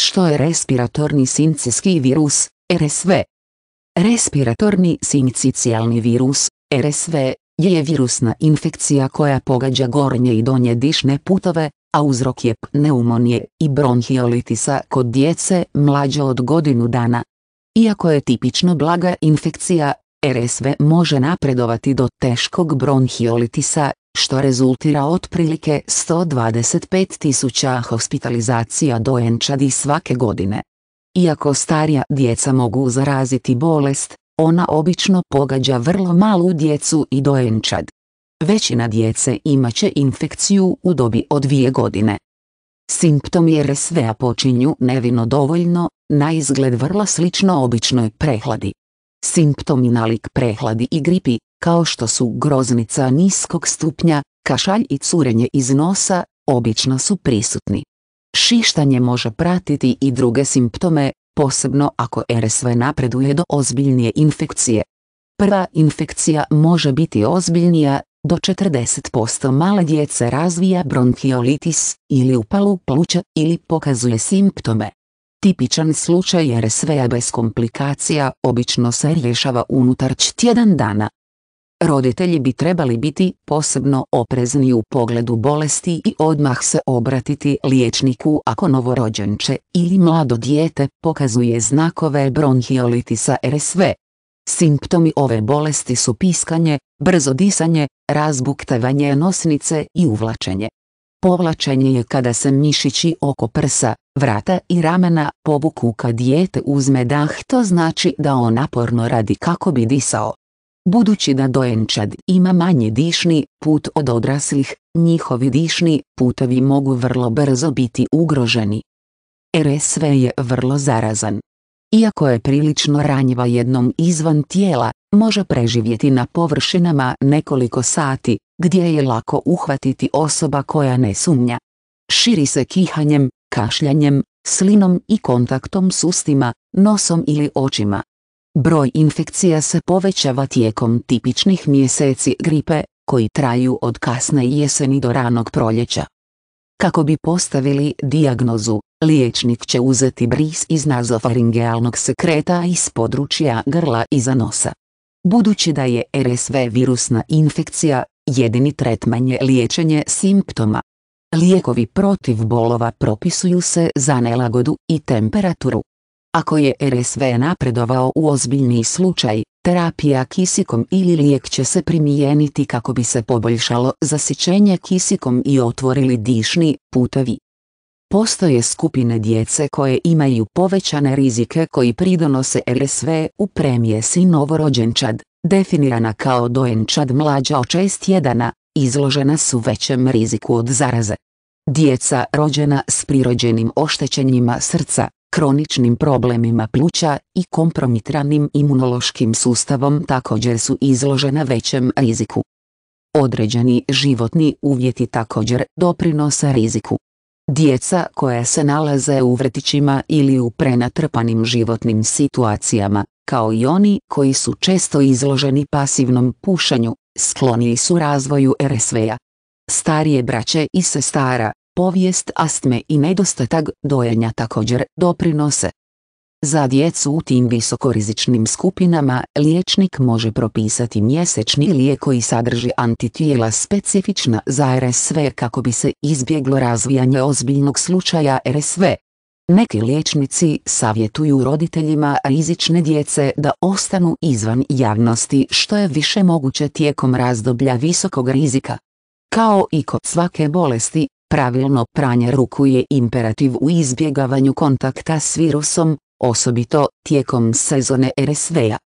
Što je respiratorni sincijski virus, RSV? Respiratorni sincicijalni virus, RSV, je virusna infekcija koja pogađa gornje i donje dišne putove, a uzrok je pneumonije i bronhiolitisa kod djece mlađe od godinu dana. Iako je tipično blaga infekcija, RSV može napredovati do teškog bronhiolitisa, što rezultira otprilike 125.000 hospitalizacija dojenčadi svake godine. Iako starija djeca mogu zaraziti bolest, ona obično pogađa vrlo malu djecu i dojenčad. Većina djece imaće infekciju u dobi od dvije godine. Simptomi RSV-a počinju nevino dovoljno, na izgled vrlo slično običnoj prehladi. Simptomi nalik prehladi i gripi, kao što su groznica niskog stupnja, kašalj i curenje iz nosa, obično su prisutni. Šištanje može pratiti i druge simptome, posebno ako RSV napreduje do ozbiljnije infekcije. Prva infekcija može biti ozbiljnija, do 40% male djece razvija bronhiolitis ili upalu pluća ili pokazuje simptome Tipičan slučaj jer bez komplikacija obično se rješava unutar tjedan dana. Roditelji bi trebali biti posebno oprezni u pogledu bolesti i odmah se obratiti liječniku ako novorođenče ili mlado dijete pokazuje znakove bronhiolitisa RSV. Simptomi ove bolesti su piskanje, brzo disanje, razbuktavanje nosnice i uvlačenje. Povlačenje je kada se mišići oko prsa, vrata i ramena pobuku kad dijete uzme dah to znači da on naporno radi kako bi disao. Budući da dojenčad ima manje dišni put od odraslih, njihovi dišni putovi mogu vrlo brzo biti ugroženi. RSV je vrlo zarazan. Iako je prilično ranjiva jednom izvan tijela, može preživjeti na površinama nekoliko sati, gdje je lako uhvatiti osoba koja ne sumnja. Širi se kihanjem, kašljanjem, slinom i kontaktom s ustima, nosom ili očima. Broj infekcija se povećava tijekom tipičnih mjeseci gripe, koji traju od kasne jeseni do ranog proljeća. Kako bi postavili dijagnozu, liječnik će uzeti bris iz nazofaringealnog sekreta iz područja grla iza nosa. Budući da je RSV virusna infekcija, jedini tretman je liječenje simptoma, Lijekovi protiv bolova propisuju se za nelagodu i temperaturu. Ako je RSV napredovao u ozbiljni slučaj, terapija kisikom ili lijek će se primijeniti kako bi se poboljšalo zasićenje kisikom i otvorili dišni putevi. Postoje skupine djece koje imaju povećane rizike koji pridonose RSV u premijesi novorođenčad, definirana kao dojenčad mlađa od čest jedana izložena su većem riziku od zaraze. Djeca rođena s prirođenim oštećenjima srca, kroničnim problemima pluća i kompromitranim imunološkim sustavom također su izložena većem riziku. Određeni životni uvjeti također doprinose riziku. Djeca koja se nalaze u vrtićima ili u prenatrpanim životnim situacijama, kao i oni koji su često izloženi pasivnom pušanju, skloniji su razvoju RSV-a. Starije braće i sestara, povijest astme i nedostatak dojenja također doprinose. Za djecu u tim visokorizičnim skupinama liječnik može propisati mjesečni lijek koji sadrži antitijela specifična za RSV kako bi se izbjeglo razvijanje ozbiljnog slučaja RSV. Neki liječnici savjetuju roditeljima rizične djece da ostanu izvan javnosti što je više moguće tijekom razdoblja visokog rizika. Kao i kod svake bolesti, pravilno pranje ruku je imperativ u izbjegavanju kontakta s virusom, osobito tijekom sezone RSV-a.